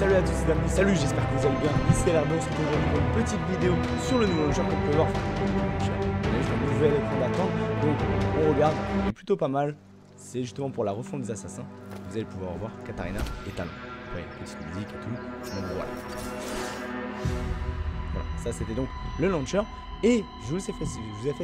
salut à tous, les amis, salut, j'espère que vous allez bien. Ici c'est aujourd'hui pour une petite vidéo sur le nouveau jeu qu'on peut voir. le nouvel écran d'attente. Donc, on regarde, plutôt pas mal. C'est justement pour la refonte des assassins. Vous allez pouvoir voir Katarina et Talon. Ouais, petite musique et tout. Donc, voilà. Voilà, ça c'était donc le launcher. Et je vous ai fait,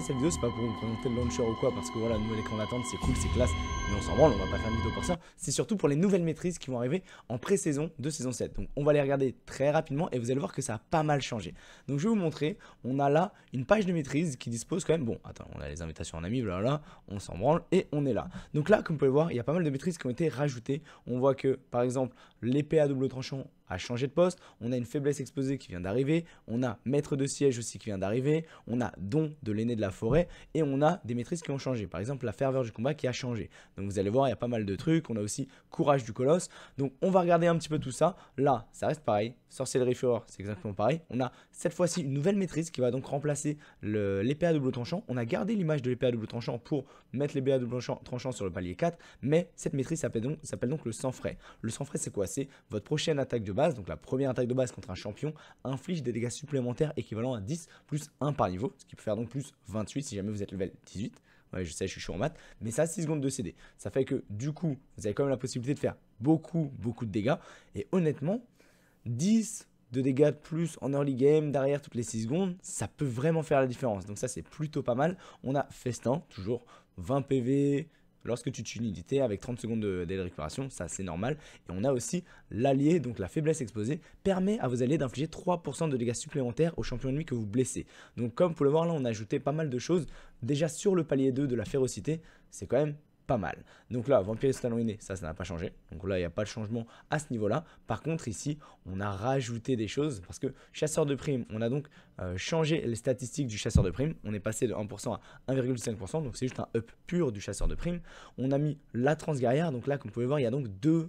cette vidéo, c'est pas pour vous présenter le launcher ou quoi, parce que voilà, nouvel écran d'attente, c'est cool, c'est classe, mais on s'en branle, on va pas faire une vidéo pour ça. C'est surtout pour les nouvelles maîtrises qui vont arriver en pré-saison de saison 7. Donc on va les regarder très rapidement et vous allez voir que ça a pas mal changé. Donc je vais vous montrer, on a là une page de maîtrise qui dispose quand même, bon, attends, on a les invitations en ami, voilà, on s'en branle et on est là. Donc là, comme vous pouvez voir, il y a pas mal de maîtrises qui ont été rajoutées. On voit que, par exemple, l'épée à double tranchant a changé de poste, on a une faiblesse exposée qui vient d'arriver, on a maître de siège aussi qui vient d'arriver, on a don de l'aîné de la forêt et on a des maîtrises qui ont changé. Par exemple, la ferveur du combat qui a changé. Donc vous allez voir, il y a pas mal de trucs. On a aussi courage du colosse. Donc on va regarder un petit peu tout ça. Là, ça reste pareil. Sorcellerie fureur, c'est exactement pareil. On a cette fois-ci une nouvelle maîtrise qui va donc remplacer l'épée à double tranchant. On a gardé l'image de l'épée à double tranchant pour mettre l'épée à double tranchant sur le palier 4, mais cette maîtrise s'appelle donc, donc, le sang frais. Le sang frais, c'est quoi C'est votre prochaine attaque de base, donc la première attaque de base contre un champion, inflige des dégâts supplémentaires équivalents à 10 plus 1 par niveau, ce qui peut faire donc plus 28 si jamais vous êtes level 18. Ouais, je sais, je suis chaud en maths, mais ça, 6 secondes de CD. Ça fait que du coup, vous avez quand même la possibilité de faire beaucoup, beaucoup de dégâts. Et honnêtement, 10 de dégâts de plus en early game, derrière toutes les 6 secondes, ça peut vraiment faire la différence. Donc ça, c'est plutôt pas mal. On a Festin, toujours 20 PV, lorsque tu tues une avec 30 secondes de délai de récupération, ça c'est normal. Et on a aussi l'allié, donc la faiblesse exposée, permet à vos alliés d'infliger 3% de dégâts supplémentaires au champion ennemi que vous blessez. Donc comme vous pouvez le voir là, on a ajouté pas mal de choses déjà sur le palier 2 de la férocité, c'est quand même pas mal. Donc là, Vampire vampire Halloween, ça, ça n'a pas changé. Donc là, il n'y a pas de changement à ce niveau-là. Par contre, ici, on a rajouté des choses parce que chasseur de primes, on a donc euh, changé les statistiques du chasseur de primes. On est passé de 1% à 1,5%, donc c'est juste un up pur du chasseur de primes. On a mis la transguerrière. Donc là, comme vous pouvez voir, il y a donc deux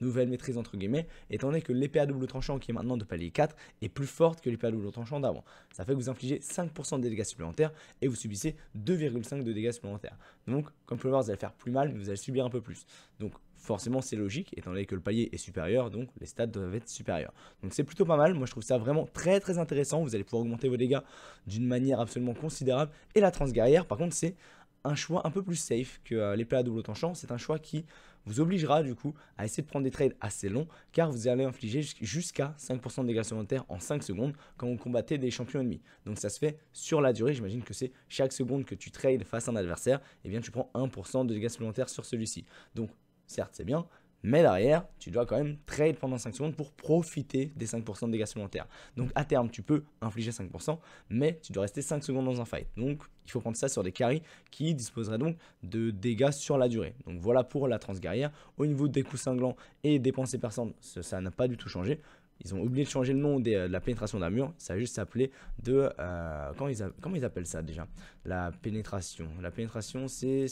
nouvelle maîtrise entre guillemets, étant donné que l'épée à double tranchant qui est maintenant de palier 4 est plus forte que l'épée à double tranchant d'avant. Ça fait que vous infligez 5% de dégâts supplémentaires et vous subissez 2,5 de dégâts supplémentaires. Donc, comme vous pouvez le voir, vous allez faire plus mal, mais vous allez subir un peu plus. Donc, forcément, c'est logique, étant donné que le palier est supérieur, donc les stats doivent être supérieurs. Donc, c'est plutôt pas mal. Moi, je trouve ça vraiment très très intéressant. Vous allez pouvoir augmenter vos dégâts d'une manière absolument considérable. Et la transguerrière, par contre, c'est un choix un peu plus safe que euh, l'épée à double tranchant. C'est un choix qui vous obligera du coup à essayer de prendre des trades assez longs car vous allez infliger jusqu'à 5% de dégâts supplémentaires en 5 secondes quand vous combattez des champions ennemis. Donc ça se fait sur la durée, j'imagine que c'est chaque seconde que tu trades face à un adversaire, et eh bien tu prends 1% de dégâts supplémentaires sur celui-ci. Donc certes c'est bien, mais derrière, tu dois quand même trade pendant 5 secondes pour profiter des 5% de dégâts supplémentaires. Donc à terme, tu peux infliger 5%, mais tu dois rester 5 secondes dans un fight. Donc il faut prendre ça sur des carries qui disposeraient donc de dégâts sur la durée. Donc voilà pour la transguerrière. Au niveau des coups cinglants et des pensées perçantes, ça n'a pas du tout changé. Ils ont oublié de changer le nom de la pénétration d'armure, Ça a juste s'appeler de. Euh, comment, ils comment ils appellent ça déjà La pénétration. La pénétration, c'est.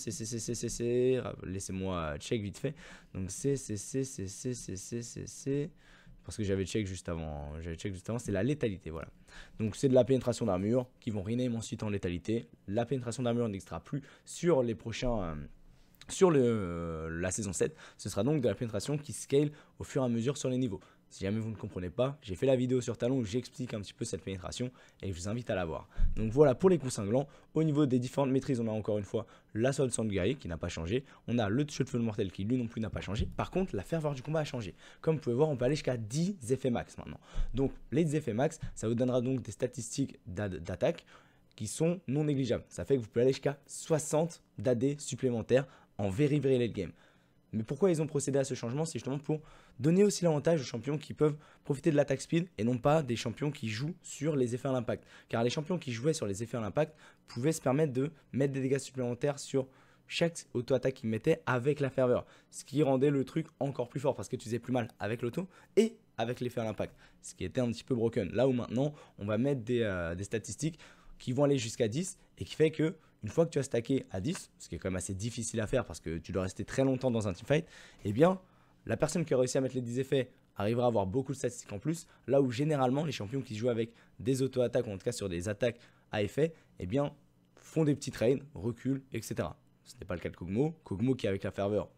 Laissez-moi check vite fait. Donc, c'est. parce que j'avais check juste avant, j'avais check juste avant, c'est la létalité, voilà. Donc c'est de la pénétration d'armure mur qui vont rename ensuite en létalité. La pénétration d'armure mur n'extra plus sur les prochains, sur le, la saison 7. Ce sera donc de la pénétration qui scale au fur et à mesure sur les niveaux. Si jamais vous ne comprenez pas, j'ai fait la vidéo sur Talon où j'explique un petit peu cette pénétration et je vous invite à la voir. Donc voilà pour les coups cinglants. Au niveau des différentes maîtrises, on a encore une fois la solde de guerrier qui n'a pas changé. On a le shoot de feu mortel qui lui non plus n'a pas changé. Par contre, la ferveur du combat a changé. Comme vous pouvez voir, on peut aller jusqu'à 10 effets max maintenant. Donc les effets max, ça vous donnera donc des statistiques d'attaque qui sont non négligeables. Ça fait que vous pouvez aller jusqu'à 60 d'AD supplémentaires en very very late game. Mais pourquoi ils ont procédé à ce changement C'est justement pour donner aussi l'avantage aux champions qui peuvent profiter de l'attaque speed et non pas des champions qui jouent sur les effets à l'impact. Car les champions qui jouaient sur les effets à l'impact pouvaient se permettre de mettre des dégâts supplémentaires sur chaque auto-attaque qu'ils mettaient avec la ferveur. Ce qui rendait le truc encore plus fort parce que tu faisais plus mal avec l'auto et avec l'effet à l'impact. Ce qui était un petit peu broken. Là où maintenant, on va mettre des, euh, des statistiques qui vont aller jusqu'à 10 et qui fait que une fois que tu as stacké à 10, ce qui est quand même assez difficile à faire parce que tu dois rester très longtemps dans un teamfight, eh bien, la personne qui a réussi à mettre les 10 effets arrivera à avoir beaucoup de statistiques en plus, là où généralement les champions qui jouent avec des auto-attaques, ou en tout cas sur des attaques à effet, eh bien, font des petits trains, reculent, etc. Ce n'est pas le cas de Kogmo. Kogmo qui, avec la ferveur,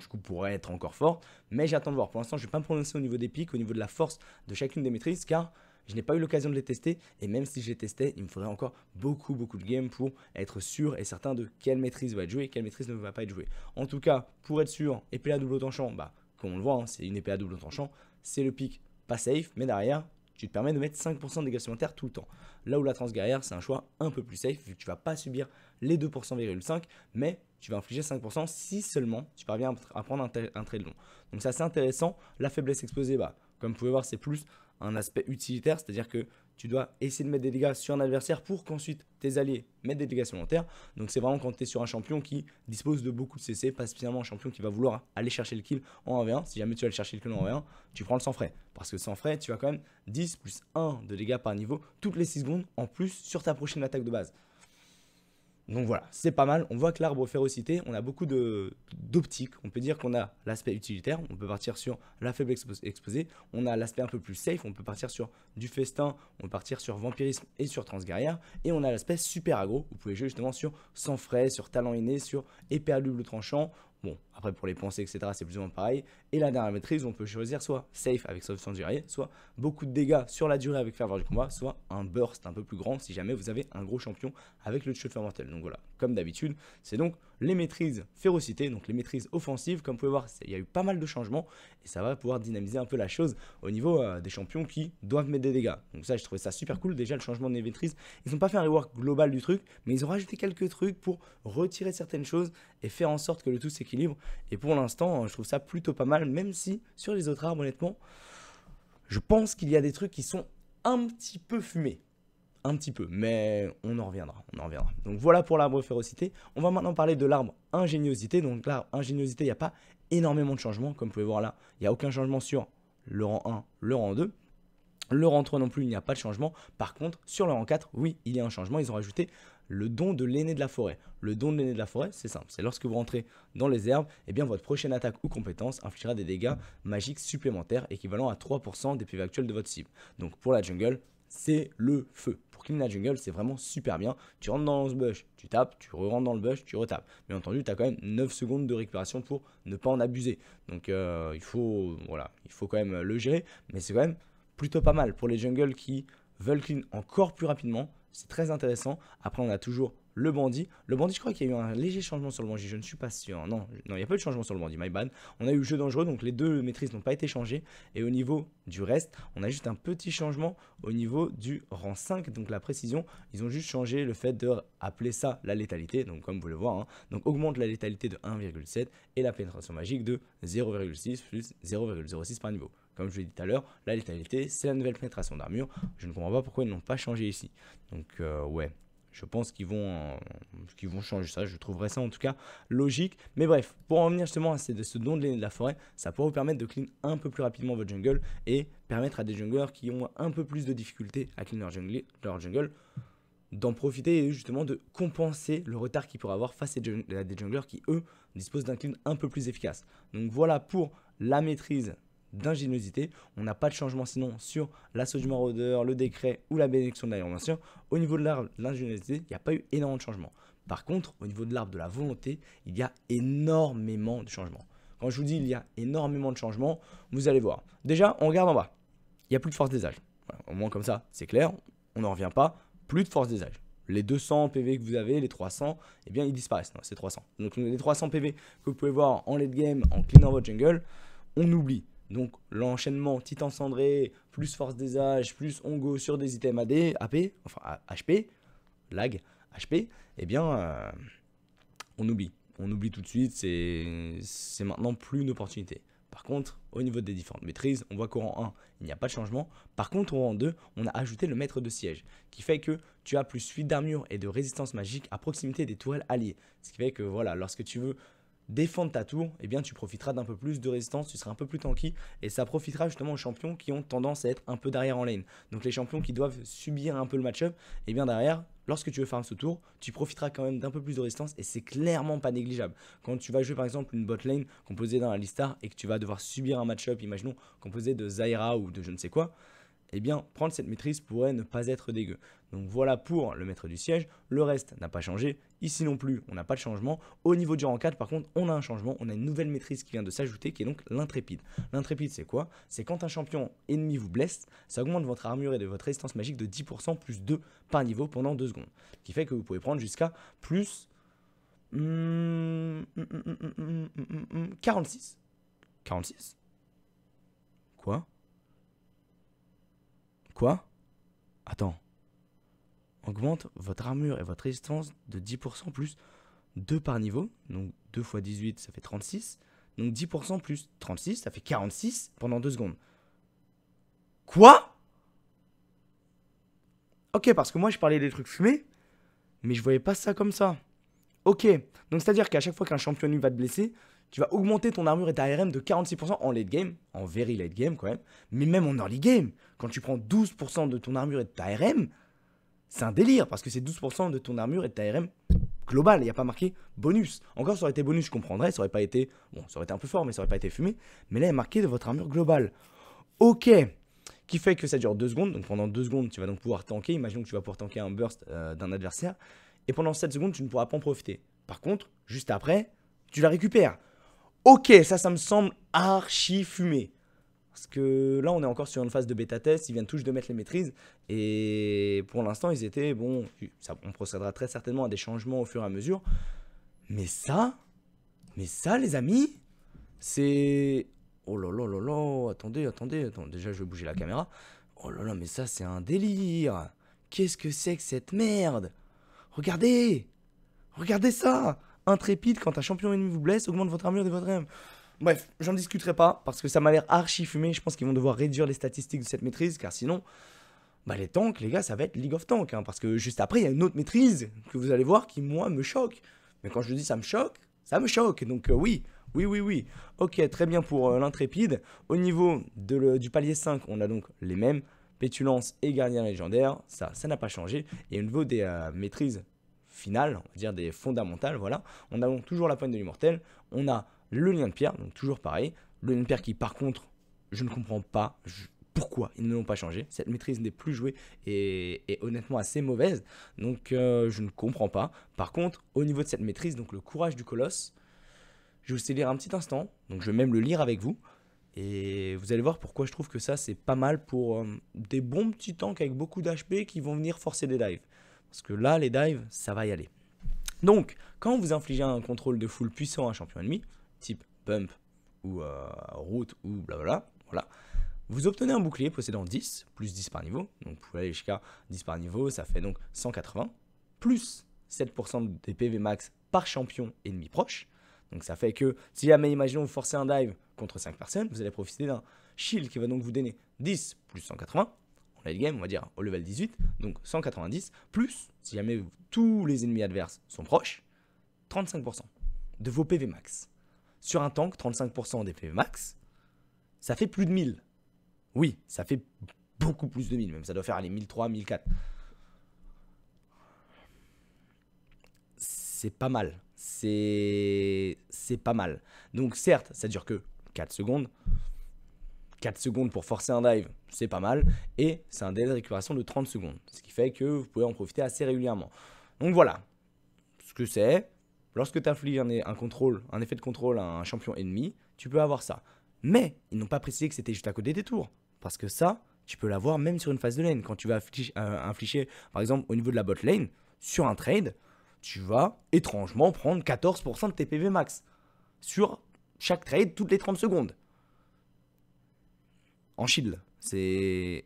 du coup, pourrait être encore fort, mais j'attends de voir. Pour l'instant, je ne vais pas me prononcer au niveau des pics, au niveau de la force de chacune des maîtrises, car je n'ai pas eu l'occasion de les tester et même si je les testais, il me faudrait encore beaucoup beaucoup de games pour être sûr et certain de quelle maîtrise va être jouée et quelle maîtrise ne va pas être jouée. En tout cas, pour être sûr, épée à double tranchant, bah comme on le voit, hein, c'est une épée à double tranchant, c'est le pic pas safe, mais derrière, tu te permets de mettre 5% de dégâts supplémentaires tout le temps. Là où la transguerrière, c'est un choix un peu plus safe, vu que tu vas pas subir les 2,5, mais tu vas infliger 5% si seulement tu parviens à prendre un, trait de long. Donc ça c'est intéressant, la faiblesse exposée, bah, comme vous pouvez voir, c'est plus un aspect utilitaire, c'est-à-dire que tu dois essayer de mettre des dégâts sur un adversaire pour qu'ensuite tes alliés mettent des dégâts supplémentaires. Donc c'est vraiment quand tu es sur un champion qui dispose de beaucoup de CC, pas spécialement un champion qui va vouloir aller chercher le kill en 1v1. Si jamais tu vas aller chercher le kill en 1v1, tu prends le sans frais. Parce que sans frais, tu as quand même 10 plus 1 de dégâts par niveau toutes les 6 secondes en plus sur ta prochaine attaque de base. Donc voilà, c'est pas mal. On voit que l'arbre férocité, on a beaucoup d'optiques. On peut dire qu'on a l'aspect utilitaire, on peut partir sur la faible exposée. On a l'aspect un peu plus safe, on peut partir sur du festin, on peut partir sur vampirisme et sur transguerrière. Et on a l'aspect super agro, vous pouvez jouer justement sur sans frais, sur talent inné, sur éperluble tranchant. Bon, après pour les pensées, etc., c'est plus ou moins pareil. Et la dernière maîtrise, on peut choisir soit safe avec sans durée, soit beaucoup de dégâts sur la durée avec ferveur du combat, soit un burst un peu plus grand si jamais vous avez un gros champion avec le chauffeur mortel. Donc voilà, comme d'habitude, c'est donc les maîtrises férocité, donc les maîtrises offensives. Comme vous pouvez voir, il y a eu pas mal de changements et ça va pouvoir dynamiser un peu la chose au niveau euh, des champions qui doivent mettre des dégâts. Donc ça, je trouvais ça super cool. Déjà, le changement des maîtrises, ils n'ont pas fait un rework global du truc, mais ils ont rajouté quelques trucs pour retirer certaines choses et faire en sorte que le tout s'équilibre. Et pour l'instant, je trouve ça plutôt pas mal, même si sur les autres armes honnêtement, je pense qu'il y a des trucs qui sont un petit peu fumés un petit peu, mais on en reviendra, on en reviendra. Donc voilà pour l'arbre férocité. On va maintenant parler de l'arbre ingéniosité. Donc l'arbre ingéniosité, il n'y a pas énormément de changements, comme vous pouvez voir là. Il n'y a aucun changement sur le rang 1, le rang 2. Le rang 3 non plus, il n'y a pas de changement. Par contre, sur le rang 4, oui, il y a un changement. Ils ont rajouté le don de l'aîné de la forêt. Le don de l'aîné de la forêt, c'est simple. C'est lorsque vous rentrez dans les herbes, et eh bien votre prochaine attaque ou compétence infligera des dégâts magiques supplémentaires équivalent à 3% des PV actuels de votre cible. Donc pour la jungle, c'est le feu. Pour clean la jungle, c'est vraiment super bien. Tu rentres dans le bush, tu tapes, tu rentres dans le bush, tu retapes. Bien entendu, tu as quand même 9 secondes de récupération pour ne pas en abuser. Donc euh, il, faut, voilà, il faut quand même le gérer, mais c'est quand même plutôt pas mal pour les jungles qui veulent clean encore plus rapidement. C'est très intéressant. Après, on a toujours le bandit. Le bandit, je crois qu'il y a eu un léger changement sur le bandit, je ne suis pas sûr. Non, non il n'y a pas eu de changement sur le bandit, my bad. On a eu jeu dangereux, donc les deux maîtrises n'ont pas été changées. Et au niveau du reste, on a juste un petit changement au niveau du rang 5, donc la précision. Ils ont juste changé le fait de appeler ça la létalité, donc comme vous le voyez. Hein. donc augmente la létalité de 1,7 et la pénétration magique de 0,6 plus 0,06 par niveau. Comme je l'ai dit tout à l'heure, la létalité, c'est la nouvelle pénétration d'armure. Je ne comprends pas pourquoi ils n'ont pas changé ici. Donc euh, ouais, je pense qu'ils vont, euh, vont changer ça. Je trouverais ça en tout cas logique. Mais bref, pour en revenir justement à ce, don de de la forêt, ça pourrait vous permettre de clean un peu plus rapidement votre jungle et permettre à des junglers qui ont un peu plus de difficultés à clean leur jungle, leur jungle d'en profiter et justement de compenser le retard qu'ils pourraient avoir face à des junglers qui, eux, disposent d'un clean un peu plus efficace. Donc voilà pour la maîtrise d'ingéniosité. On n'a pas de changement sinon sur l'assaut du maraudeur, le décret ou la bénédiction de sûr Au niveau de l'arbre l'ingéniosité, il n'y a pas eu énormément de changements. Par contre, au niveau de l'arbre de la volonté, il y a énormément de changements. Quand je vous dis il y a énormément de changements, vous allez voir. Déjà, on regarde en bas. Il n'y a plus de force des âges. au moins comme ça, c'est clair. On n'en revient pas. Plus de force des âges les 200 PV que vous avez, les 300, eh bien ils disparaissent. Non, c'est 300. Donc les 300 PV que vous pouvez voir en late game, en clean votre jungle, on oublie. Donc l'enchaînement Titan cendré, plus force des âges, plus on sur des items AD, AP, enfin HP, lag, HP, eh bien euh, on oublie. On oublie tout de suite, c'est maintenant plus une opportunité. Par contre, au niveau des différentes maîtrises, on voit qu'au rang 1, il n'y a pas de changement. Par contre, au rang 2, on a ajouté le maître de siège, qui fait que tu as plus suite d'armure et de résistance magique à proximité des tourelles alliées. Ce qui fait que, voilà, lorsque tu veux défendre ta tour, eh bien tu profiteras d'un peu plus de résistance, tu seras un peu plus tanky et ça profitera justement aux champions qui ont tendance à être un peu derrière en lane. Donc les champions qui doivent subir un peu le match-up, eh bien derrière, lorsque tu veux farm ce tour, tu profiteras quand même d'un peu plus de résistance et c'est clairement pas négligeable. Quand tu vas jouer par exemple une bot lane composée d'un Alistar et que tu vas devoir subir un match-up, imaginons composé de Zaira ou de je ne sais quoi, eh bien prendre cette maîtrise pourrait ne pas être dégueu. Donc voilà pour le maître du siège, le reste n'a pas changé, ici non plus on n'a pas de changement, au niveau du rang 4 par contre on a un changement, on a une nouvelle maîtrise qui vient de s'ajouter qui est donc l'intrépide. L'intrépide c'est quoi C'est quand un champion ennemi vous blesse, ça augmente votre armure et de votre résistance magique de 10% plus 2 par niveau pendant 2 secondes, ce qui fait que vous pouvez prendre jusqu'à plus 46. Hmm, 46 hmm, hmm, Quoi Quoi Attends. Augmente votre armure et votre résistance de 10% plus 2 par niveau. Donc 2 x 18, ça fait 36. Donc 10% plus 36, ça fait 46 pendant 2 secondes. Quoi Ok, parce que moi je parlais des trucs fumés, mais je voyais pas ça comme ça. Ok, donc c'est-à-dire qu'à chaque fois qu'un champion va te blesser, tu vas augmenter ton armure et ta RM de 46% en late game, en very late game quand même, mais même en early game, quand tu prends 12% de ton armure et de ta RM, c'est un délire, parce que c'est 12% de ton armure et de ta RM globale, il n'y a pas marqué bonus. Encore, ça aurait été bonus, je comprendrais, ça aurait pas été, bon, ça aurait été un peu fort, mais ça aurait pas été fumé, mais là, il est marqué de votre armure globale. Ok, qui fait que ça dure 2 secondes, donc pendant 2 secondes, tu vas donc pouvoir tanker, imaginons que tu vas pouvoir tanker un burst euh, d'un adversaire, et pendant 7 secondes, tu ne pourras pas en profiter. Par contre, juste après, tu la récupères. Ok, ça, ça me semble archi fumé. Parce que là, on est encore sur une phase de bêta test. Ils viennent tous de mettre les maîtrises. Et pour l'instant, ils étaient, bon, on procédera très certainement à des changements au fur et à mesure. Mais ça, mais ça, les amis, c'est. Oh là là là là, attendez, attendez, attendez. Déjà, je vais bouger la caméra. Oh là là, mais ça, c'est un délire. Qu'est-ce que c'est que cette merde Regardez Regardez ça intrépide quand un champion ennemi vous blesse, augmente votre armure de votre âme. Bref, j'en discuterai pas parce que ça m'a l'air archi fumé. Je pense qu'ils vont devoir réduire les statistiques de cette maîtrise car sinon, bah les tanks, les gars, ça va être League of Tanks. Hein, parce que juste après, il y a une autre maîtrise que vous allez voir qui, moi, me choque. Mais quand je dis ça me choque, ça me choque. Donc euh, oui, oui, oui, oui. Ok, très bien pour euh, l'intrépide. Au niveau du palier 5, on a donc les mêmes. Pétulance et gardien légendaire, ça, ça n'a pas changé. Et au niveau des euh, maîtrises final, on va dire des fondamentales, voilà, on a donc toujours la pointe de l'immortel, on a le lien de pierre, donc toujours pareil, le lien de pierre qui par contre, je ne comprends pas pourquoi ils ne l'ont pas changé, cette maîtrise n'est plus jouée et, honnêtement assez mauvaise, donc euh, je ne comprends pas. Par contre, au niveau de cette maîtrise, donc le courage du colosse, je vous sais lire un petit instant, donc je vais même le lire avec vous, et vous allez voir pourquoi je trouve que ça c'est pas mal pour euh, des bons petits tanks avec beaucoup d'HP qui vont venir forcer des dives. Parce que là, les dives, ça va y aller. Donc, quand vous infligez un contrôle de foule puissant à un champion ennemi, type pump ou euh, route ou blablabla, voilà, vous obtenez un bouclier possédant 10, plus 10 par niveau, donc vous pouvez aller jusqu'à 10 par niveau, ça fait donc 180, plus 7% des PV max par champion ennemi proche. Donc ça fait que si jamais, imaginons, vous forcez un dive contre 5 personnes, vous allez profiter d'un shield qui va donc vous donner 10 plus 180, late game, on va dire au level 18, donc 190, plus, si jamais tous les ennemis adverses sont proches, 35% de vos PV max. Sur un tank, 35% des PV max, ça fait plus de 1000. Oui, ça fait beaucoup plus de 1000, même ça doit faire les 1003, 1004. C'est pas mal. C'est pas mal. Donc certes, ça dure que 4 secondes. 4 secondes pour forcer un dive, c'est pas mal. Et c'est un délai de récupération de 30 secondes. Ce qui fait que vous pouvez en profiter assez régulièrement. Donc voilà. Ce que c'est, lorsque tu infliges un, un, contrôle, un effet de contrôle à un champion ennemi, tu peux avoir ça. Mais ils n'ont pas précisé que c'était juste à côté des tours. Parce que ça, tu peux l'avoir même sur une phase de lane. Quand tu vas infliger, euh, par exemple, au niveau de la bot lane, sur un trade, tu vas étrangement prendre 14% de TPV max. Sur chaque trade, toutes les 30 secondes en shield. C'est.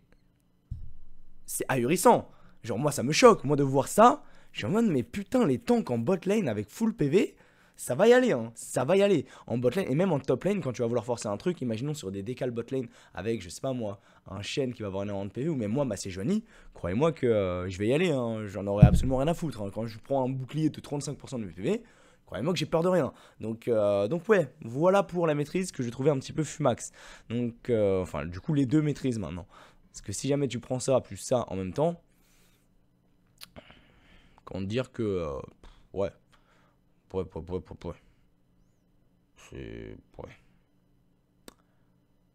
C'est ahurissant. Genre, moi, ça me choque. Moi, de voir ça, je suis en mode, mais putain, les tanks en bot lane avec full PV, ça va y aller, hein. Ça va y aller. En bot et même en top lane, quand tu vas vouloir forcer un truc, imaginons sur des décals bot lane avec, je sais pas moi, un chêne qui va avoir énormément de PV, ou même moi, bah, c'est Johnny, croyez-moi que euh, je vais y aller, hein. J'en aurais absolument rien à foutre. Hein. Quand je prends un bouclier de 35% de PV, Croyez-moi que j'ai peur de rien. Donc, euh, donc ouais, voilà pour la maîtrise que je trouvais un petit peu fumax. Donc, euh, enfin, du coup, les deux maîtrises maintenant. Parce que si jamais tu prends ça plus ça en même temps, quand dire que. Euh, ouais. Ouais, ouais, ouais, ouais. C'est. Ouais.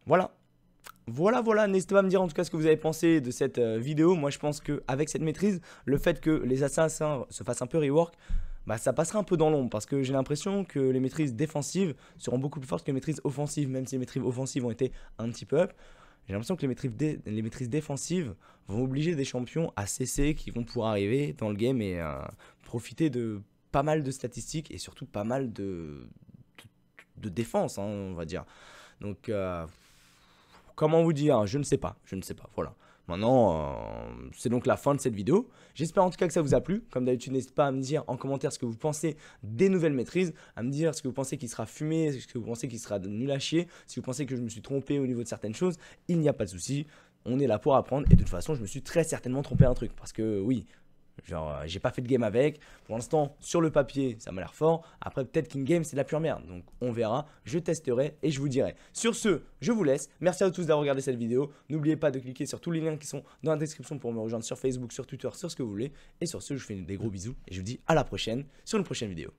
Voilà. Voilà, voilà, n'hésitez pas à me dire en tout cas ce que vous avez pensé de cette vidéo. Moi, je pense qu'avec cette maîtrise, le fait que les assassins se fassent un peu rework, bah, ça passera un peu dans l'ombre parce que j'ai l'impression que les maîtrises défensives seront beaucoup plus fortes que les maîtrises offensives, même si les maîtrises offensives ont été un petit peu up. J'ai l'impression que les maîtrises, les maîtrises, défensives vont obliger des champions à cesser qui vont pouvoir arriver dans le game et euh, profiter de pas mal de statistiques et surtout pas mal de, de, défense, hein, on va dire. Donc, euh, comment vous dire Je ne sais pas, je ne sais pas, voilà. Maintenant, euh, c'est donc la fin de cette vidéo. J'espère en tout cas que ça vous a plu. Comme d'habitude, n'hésitez pas à me dire en commentaire ce que vous pensez des nouvelles maîtrises, à me dire ce que vous pensez qu'il sera fumé, ce que vous pensez qu'il sera nul à chier, si vous pensez que je me suis trompé au niveau de certaines choses, il n'y a pas de souci on est là pour apprendre et de toute façon je me suis très certainement trompé un truc parce que oui Genre, euh, j'ai pas fait de game avec. Pour l'instant, sur le papier, ça m'a l'air fort. Après, peut-être qu'une game, c'est de la pure merde. Donc, on verra. Je testerai et je vous dirai. Sur ce, je vous laisse. Merci à tous d'avoir regardé cette vidéo. N'oubliez pas de cliquer sur tous les liens qui sont dans la description pour me rejoindre sur Facebook, sur Twitter, sur ce que vous voulez. Et sur ce, je vous fais des gros bisous et je vous dis à la prochaine sur une prochaine vidéo.